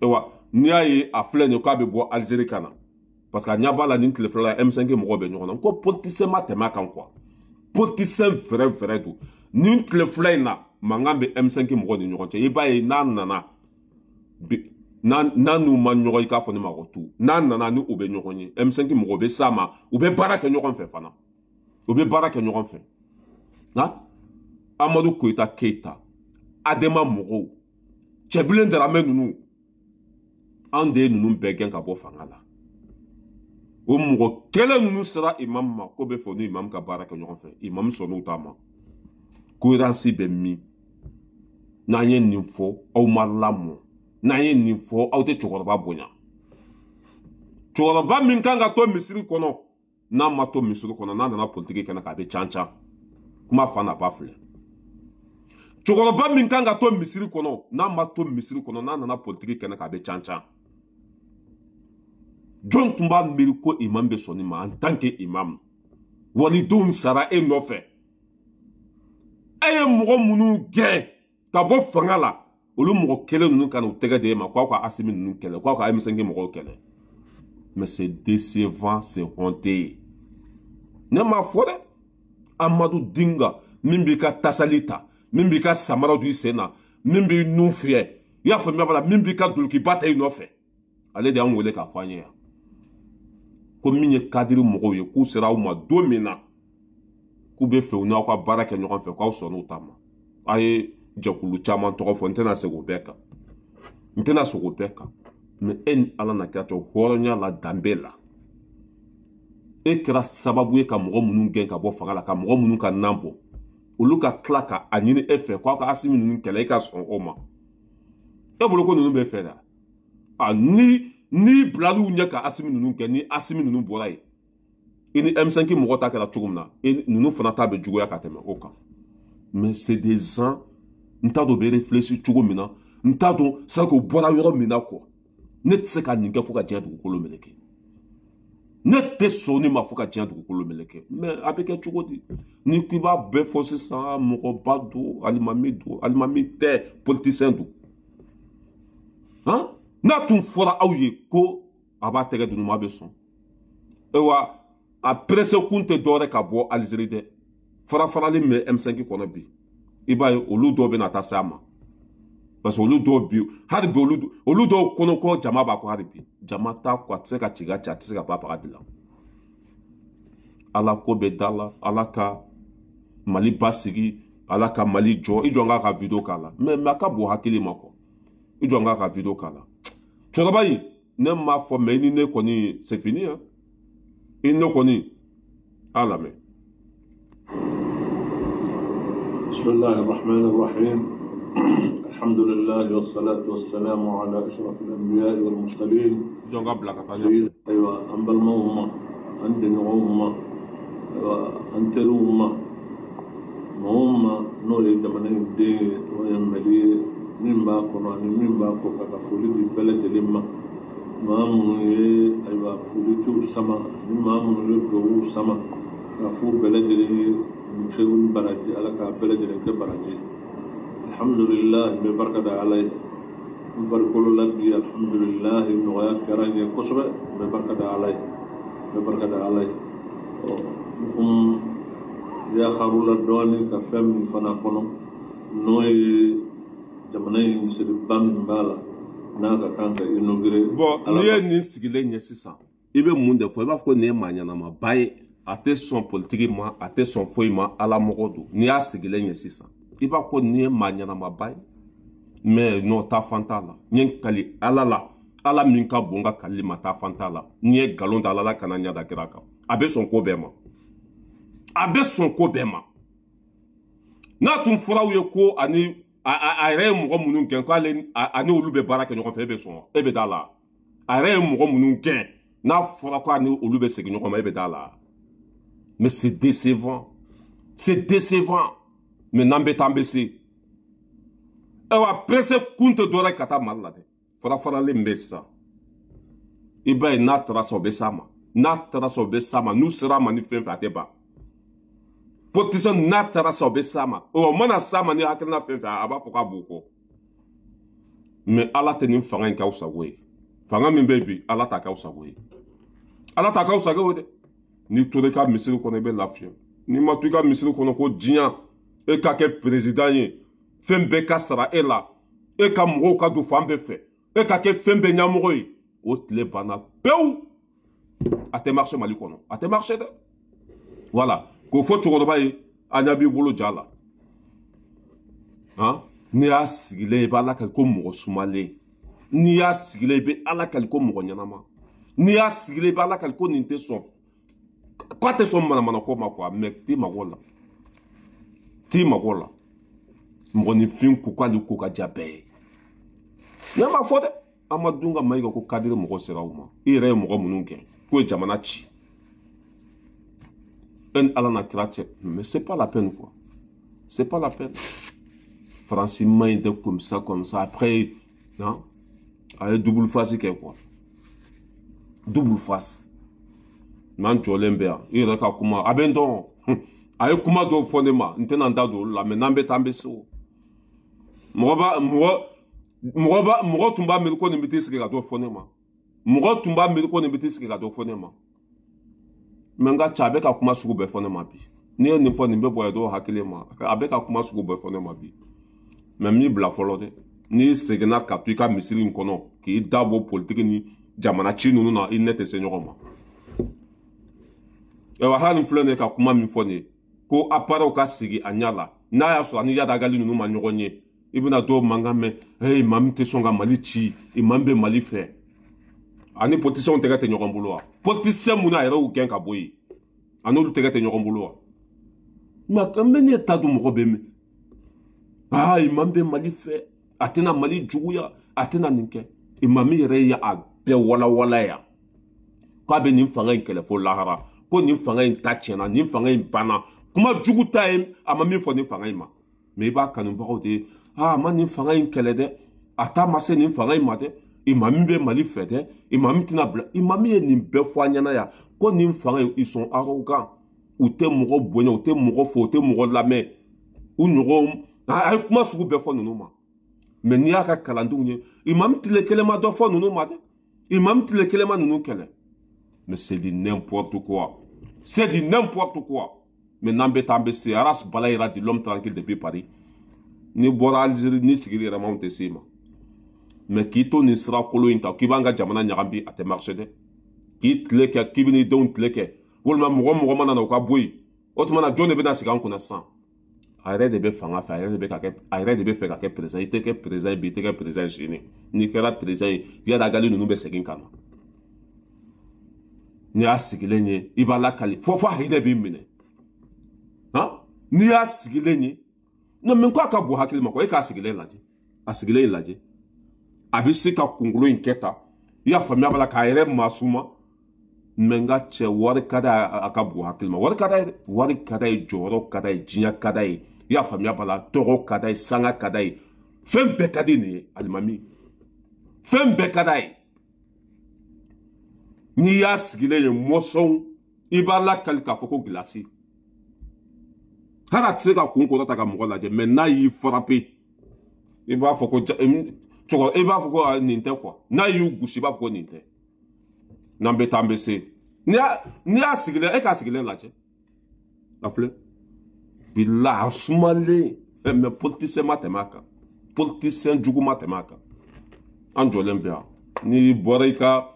ayiwa n'i y'a ye a filɛ nin ye k'a bɛ bɔ alizeri ka na parce que a ɲɛ b'a la nin tile fila la M5 mɔgɔw bɛ ɲɔgɔn na n ko politicien ma tɛmɛ a kan quoi politicien fɛrɛ fɛrɛ don nin tile fila in na mankan bɛ M5 mɔgɔw ni ɲɔgɔn cɛ i b'a ye n'a nana bi n'a n'u ma ɲɔgɔn i k'a fɔ ne ma ko tu n'a nana ni u bɛ ɲɔgɔn ye M5 mɔgɔw bɛ s'a ma u bɛ baara kɛ ɲɔgɔn fɛ fana u bɛ baara kɛ ɲɔgɔn fɛ nka Amadu Koyita Keyita Adema mɔgɔw cɛbilen Daramɛ ninnu anw de ye ninnu bɛɛ gɛn ka bɔ fanga la o mɔgɔ kɛlɛ ninnu sera imam ma ko bɛ fɔ ni imam ka baara kɛ ɲɔgɔn fɛ imam sɔnn'u ta ma koheransi bɛ min n'an ye nin fɔ aw ma lamɔ n'an ye nin fɔ aw tɛ cɛkɔrɔba bonya cɛkɔrɔba min kan ka to misiri kɔnɔ n'a ma to misiri kɔnɔ n'a nana politiki kɛnɛ kan a bɛ can can kuma fa n'a ba filɛ cɛkɔrɔba min kan ka to misiri kɔnɔ n'a ma to misiri kɔnɔ n'a nana politiki kɛnɛ kan a bɛ can can jɔn tun b'a miiri ko imam bɛ sɔnni ma en tant que imam walidenw sara e nɔfɛ e ye mɔgɔ minnu gɛn ka bɔ fanga la olu mɔgɔ kelen ninnu ka na u tɛgɛ de e ma k'aw ka asimi ninnu kɛlɛ k'aw ka amisɛnke mɔgɔw kɛlɛ mais c'est décevant c'est honte ne m'a fɔ dɛ amadu dinga min b'i ka tasali ta min b'i ka samara don i sen na min b'i nun fiyɛ i y'a faamuya b'a la min b'i ka dulokiba ta i nɔfɛ ale de y'an wele k'a fɔ an ye yan ko min ye kadiri mɔgɔw ye k'u sera aw ma don min na k'u bɛ fɛ u n'aw ka baara kɛ ɲɔgɔn fɛ k'aw sɔnn'u ta ma a ye jɛkulu caman tɔgɔ fɔ n tɛna segin o bɛɛ kan n tɛna segin o bɛɛ kan mɛ e ni ala na kira tɔ hɔrɔnya la danbe la e kɛra sababu ye ka mɔgɔ minnu gɛn ka bɔ fanga la ka mɔgɔ minnu ka nan bɔ olu ka tila ka a ɲini e fɛ k'aw ka asimi ninnu kɛlɛ e ka sɔn o ma e bolo ko ninnu bɛ fɛ dɛ a ni n'i bilal'u ɲɛ ka asimi ninnu kɛ ni asimi ninnu bɔra yen i e ni M5 mɔgɔ ta kɛra cogo min na e ninnu fana ta bɛ juguya ka tɛmɛ o kan mais c'est des ans n t'a dɔn u bɛ réfléchir cogo min na n t'a dɔn c'est que u bɔra yɔrɔ min na quoi ne tɛ se ka nin kɛ fo ka diɲɛ dugukolo meleke ne tɛ sɔn nin ma fo ka diɲɛ dugukolo meleke mais a bɛ kɛ cogo di ni k'i b'a bɛɛ fɔ sisan mɔgɔba don alimami don alimami tɛ politicien don han. n'a tun fɔra aw ye ko a b'a tɛgɛ dunu maa bɛ sɔn ayiwa a peresekun tɛ dɔwɛrɛ ka bɔ alizeri dɛ farafarali min bɛ m5 kɔnɔ bi i b'a ye olu dɔw bɛ na taa a ma parce que olu dɔw bi hali bi olu olu dɔw kɔnɔ ko jama b'a kɔ hali bi jama t'a kɔ a tɛ se ka ci ka ci a tɛ se ka baa baga dilan ala ko bɛ da la ala ka mali basigi ala ka mali jɔ i jɔ n k'a ka video k'a la mɛ mɛ a ka bon hakili ma kɔ i jɔ n k'a ka video k'a la cɛkɔrɔba in ne m'a fɔ mɛ i ni ne kɔni c'est fini hein i ni ne kɔni a lamɛn. بسم الله الرحمن الرحيم الحمد لله والصلاة والسلام على أشرف الأنبياء والمرسلين أيوة أنبا الموهمة أندن عوهمة أنتروهمة مهمة نولي دمنين دي وين مليه min b'a kɔnɔ ani min b'a kɔ ka ka foli di bɛɛ lajɛlen ma maa minnu ye ayiwa foli t'u sama ani maa minnu ye duwawu sama ka fɔ bɛɛ lajɛlen ye nin fɛn ni baraji ala k'a bɛɛ lajɛlen kɛ baraji ye alhamdulilahi n bɛ barika da ala ye n farikolo la bi alhamdulilahi nɔgɔya kɛra n ye kosɛbɛ n bɛ barika da ala ye n bɛ barika da ala ye ɔ n kun yaxaru la dɔɔni ka fɛn min fana kɔnɔ n'o ye jamana in sɛbɛba min b'a la n'a ka kan ka inaugurer bɔn n'i ye nin sigilen ɲɛ sisan i bɛ mun de fɔ i b'a fɔ ko nin ye maa ɲɛnamaba ye a tɛ sɔn politiki ma a tɛ sɔn foyi ma ala mɔgɔ don n'i y'a sigilen ɲɛ sisan i b'a ko nin ye maa ɲɛnamaba ye mɛ nɔ ta fan t'a la n ye n kali ala la ala min ka bon ka kalili ma ta fan t'a la n ye nkalon da ala la kana ɲɛ da kira kan a bɛ sɔn ko bɛɛ ma a bɛ sɔn ko bɛɛ ma n'a tun fɔra aw ye ko ani a yɛrɛ ye mɔgɔ minnu gɛn k'ale a n'olu bɛ baara kɛ ɲɔgɔn fɛ e bɛ sɔn e bɛ d'a la a yɛrɛ ye mɔgɔ minnu gɛn n'a fɔra ko a ni olu bɛ segin ɲɔgɔn ma e bɛ d'a la mais c'est décevant c'est décevant mais n'an bɛ taa an bɛ se ayiwa presse kun tɛ dɔwɛrɛ ye ka taa mali la dɛ farafaralen min bɛ sisan i b'a ye n'a taara sa o bɛ s'a ma n'a taara sa o bɛ s'a ma n'u sera a ma ni fɛn fɛn a tɛ ban position n'a taara sa o bɛ s'a ma o mana s'a ma ni hakilina fɛn fɛn a b'a fɔ k'a b'o kɔ mɛ ala tɛ nin fanga in k'aw sago ye fanga min bɛ bi ala t'a k'aw sago ye ala t'a k'aw sago ye dɛ n'i tora i ka misiri kɔnɔ i bɛ lafiya n'i ma to i ka misiri kɔnɔ ko diɲɛ e ka kɛ perezidan ye fɛn bɛɛ ka sara e la e ka mɔgɔw ka don fan bɛɛ fɛ e ka kɛ fɛn bɛɛ ɲɛmɔgɔ ye o tile banna pewu a tɛ marché mali kɔnɔ a tɛ marché dɛ voilà k'o fɔ cɛkɔrɔba ye a ɲa b'i bolo ja la han n'i y'a sigilen i bɛ ala kali ko mɔgɔ sumalen n'i y'a sigilen i bɛ ala kali ko mɔgɔ ɲɛnama n'i y'a sigilen i bɛ ala kali ko nin tɛ sɔn k'a tɛ sɔn manamanako ma kuwa mɛ t'i mago la t'i mago la mɔgɔninfin ko k'ale ko ka ja bɛɛ ye ne ma fɔ dɛ an ma dun ka mayiga ko kadiri mɔgɔ sera u ma i yɛrɛ ye mɔgɔ minnu kɛ k'o ye jamana ci un allant à Kratchep. Mais c'est pas la peine, quoi. C'est pas la peine. Franchement, il est comme ça, comme ça. Après, non hein, Avec double face, c'est quoi Double face. Man Jolember, il est comme Abendon. Avec ah ben comment do fondement, n'tena ndado la menambe moi Mroba mro mroba mro tumba milko ni mitisi ka do fondement. Mro tumba milko ni mitisi ka do fondement. mɛ n ka ca a bɛ ka kuma sugu bɛɛ fɔ ne ma bi n'i ye nin fɔ nin bɛ bɔ dɔw hakili ma a bɛ ka kuma sugu bɛɛ fɔ ne ma bi mɛ n b'i bila fɔlɔ dɛ n'i seginna ka to i ka misiri in kɔnɔ k'i da bɔ politiki ni jamana ci ninnu na i ne tɛ se ɲɔgɔn ma ayiwa hali filɛ nin ye ka kuma min fɔ nin ye ko aparɛw ka sigi a ɲɛ la n'a y'a sɔrɔ ani yadagali ninnu ma ɲɔgɔn ye i bɛna dɔw mankan mɛn ee maa min tɛ sɔn ka mali ci maa min bɛ mali fɛ ani politisiyɛnw tɛgɛ tɛ ɲɔgɔn bolo wa politisiyɛn mun n'a yɛrɛ y'u gɛn ka bɔ yen a n'olu tɛgɛ tɛ ɲɔgɔn bolo wa mɛ n bɛ ne ta dun mɔgɔ bɛ min aa imam bɛ mali fɛ a tɛna mali juguya a tɛna nin kɛ imami yɛrɛ ye a bɛɛ walawala yan k'a bɛ nin fanga in kɛlɛ fo lahara ko nin fanga in ta tiɲɛna nin fanga in banna kuma jugu ta ye a ma min fɔ nin fanga in ma mɛ i b'a kanubagaw de ye aa a ma nin fanga in kɛlɛ dɛ a ta ma se nin fanga in ma dɛ i maa min bɛ mali fɛ dɛ i maa min tɛna bila i maa min ye nin bɛɛ fɔ an ɲɛna yan ko nin fanga in i sɔn arrogant u tɛ mɔgɔ bonya u tɛ mɔgɔ fo u tɛ mɔgɔ lamɛn u ɲɔgɔn a ye kuma sugu bɛɛ fɔ ninnu ma mɛ n'i y'a ka kalandenw ye i maa min tile kelen ma dɔ fɔ ninnu ma dɛ i maa min tile kelen ma ninnu kɛlɛ mais c'est du n'importe quoi c'est du n'importe quoi mais n'an bɛ taa an bɛ se aras bala yira de l'homme tranquille depuis paris n'i bɔra alizeri n'i sigir'i yɛrɛ ma anw tɛ se i ma. mɛ k'i to nin sira kolo in kan k'i b'an ka jamana ɲagami a tɛ marise dɛ k'i tile kɛ k'i bi n'i denw tile kɛ walima mɔgɔ mɔgɔ mana na o ka bɔ yen o tuma na jɔn de bɛna sigi an kunna sisan a yɛrɛ de bɛ fanga fɛ a yɛrɛ de bɛ ka kɛ a yɛrɛ de bɛ fɛ ka kɛ perezan i tɛ kɛ perezan ye bi i tɛ kɛ perezan ye sini n'i kɛra perezan ye yadagali ninnu bɛ segin ka na n'i y'a sigilen ye i b'a lakali fo fo a hinɛ b'i minɛ han n'i y'a sigilen ye nka min ko a ka bon hakili ma kɔ e k'a sigilen lajɛ a sigilen lajɛ a bɛ se ka kunkolo in kɛ tan i y'a faamuya b'a la k'a yɛrɛ masuma mɛ n ka cɛ wari ka d'a ye a ka bon hakili ma wari ka d'a ye dɛ wari ka d'a ye jɔyɔrɔ ka d'a ye diɲɛ ka d'a ye i y'a faamuya b'a la tɔgɔ ka d'a ye sanga ka d'a ye fɛn bɛɛ ka di nin ye alimami fɛn bɛɛ ka d'a ye n'i y'a sigilen ye mɔsɔn i b'a lakali k'a fɔ ko gilasi hali a tɛ se ka kun kɔrɔta ka mɔgɔ lajɛ mɛ n'a y'i farape i b'a fɔ ko cɔgɔ i b'a fɔ ko nin tɛ kuwa n'a y'u gosi i b'a fɔ ko nin tɛ n'an bɛ taa an bɛ se n'i y'a n'i y'a sigilen e k'a sigilen lajɛ a filɛ bila a sumalen ɛ mɛ politisiyɛn ma tɛmɛ a kan politisiyɛn jugu ma tɛmɛ a kan an jɔlen bɛ yan n'i bɔra i ka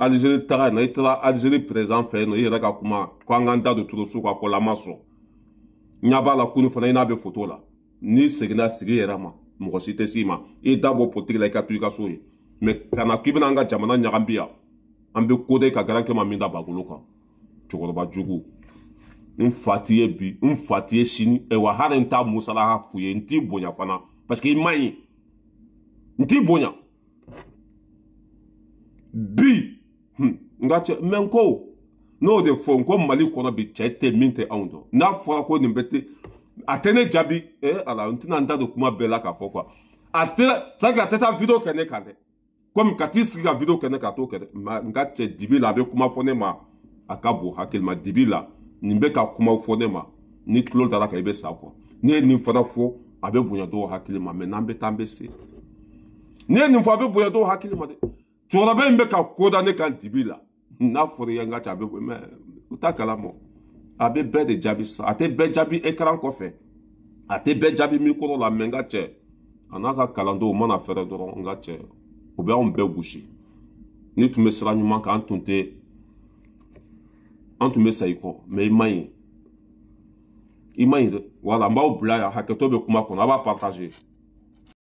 alizeri taga yen nɔ i taara alizeri perezan fɛ yen nɔ i yɛrɛ ka kuma ko an k'an da don toroso ka ko la an ma sɔn n ɲɛ b'a la kunu fana i n'a bɛ foto la n'i seginna sigi yɛrɛ ma mɔgɔ si tɛ s'i e e e ma i da politiki la i ka to i ka so ye mɛ kana k'i bena an ka jamana ɲagami ya an be kode ka garankɛ ma min da bakolo kan cɛkɔrɔba jugu n fa t'i ye bi n fa t'i ye sini ɛ wa hali n t'a musala f'u ye n t'i bonya fana parce que i man ɲi n t'i bonya bi hun nka cɛ mɛ n ko n'o de fɔ n ko mali kɔnɔ bi cɛ tɛ min tɛ anw dɔ n'a fɔra ko nin bɛ te. ate ne jaabi ɛ e, ala n tɛna n da don kuma bɛɛ la k'a fɔ kuwa a tɛ saki a tɛ taa video kɛ ne kan dɛ kɔmi ka t'i sigi ka video kɛ ne kan a t'o kɛ dɛ nka n ka cɛ dibi la a bɛ kuma fɔ ne ma a ka bon hakilima dibi la nin bɛ ka kumaw fɔ ne ma ni tulo dara kan i bɛ sa kuwa ne ye nin fana fɔ a bɛ bonya dɔw hakili ma mɛ n'an bɛ taa an bɛ se ne ye nin fɔ a bɛ bonya dɔw hakili ma dɛ cɛkɔrɔba in bɛ ka ko da ne kan dibi la n'a fɔra i ye n ka ca a bɛ mɛ u t'a kalama a bɛ bɛɛ de jaabi sisan a tɛ bɛɛ jaabi ekran kɔfɛ a tɛ bɛɛ jaabi mikoro la mɛ n ka cɛ a n'a ka kalandenw mana fɛɛrɛ dɔrɔn n ka cɛ u bɛ anw bɛɛ gosi n'i tun bɛ sira ɲuman kan an tun tɛ an tun bɛ sa i kɔ mɛ i man ɲi i man ɲi dɛ wala n b'aw bila yan hakɛto bɛ kuma kɔnɔ a b'a partage